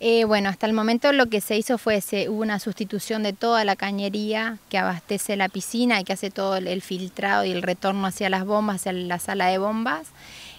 Eh, bueno, hasta el momento lo que se hizo fue una sustitución de toda la cañería que abastece la piscina y que hace todo el, el filtrado y el retorno hacia las bombas, hacia la sala de bombas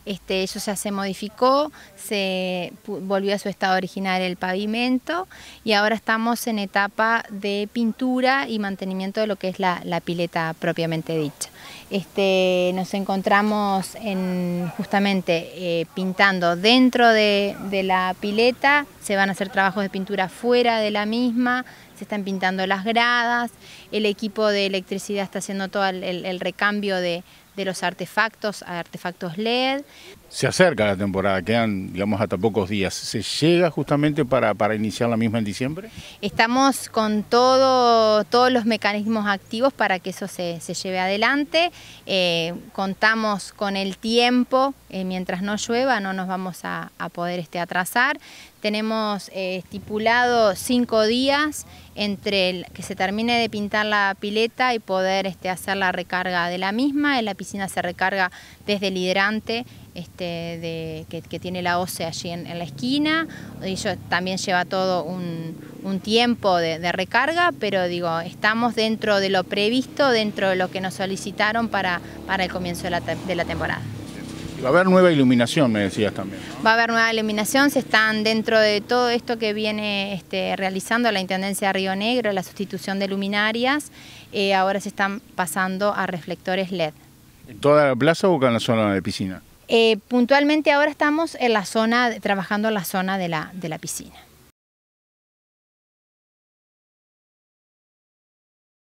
eso este, ya se modificó, se volvió a su estado original el pavimento y ahora estamos en etapa de pintura y mantenimiento de lo que es la, pileta propiamente dicha. Este, nos encontramos en, justamente eh, pintando dentro de, la pileta, se van a hacer trabajos de pintura fuera de la misma, se están pintando las gradas, el equipo de electricidad está haciendo todo el recambio de, de los artefactos a artefactos LED. Se acerca la temporada, quedan digamos hasta pocos días. ¿Se llega justamente para, para iniciar la misma en diciembre? Estamos con todo, todos los mecanismos activos para que eso se, lleve adelante. Eh, contamos con el tiempo, eh, mientras no llueva no nos vamos a, poder este, atrasar. Tenemos eh, estipulado cinco días entre que se termine de pintar la pileta y poder este, hacer la recarga de la misma, en piscina oficina se recarga desde el hidrante este, que, tiene la OCE allí en, la esquina. Ellos también lleva todo un, tiempo de, recarga, pero digo, estamos dentro de lo previsto, dentro de lo que nos solicitaron para, el comienzo de la, temporada. Va a haber nueva iluminación, me decías también. Va a haber nueva iluminación, se están dentro de todo esto que viene este, realizando la Intendencia de Río Negro, la sustitución de luminarias, eh, ahora se están pasando a reflectores LED toda la plaza o en la zona de piscina? Eh, puntualmente ahora estamos en la zona, trabajando en la zona de la piscina.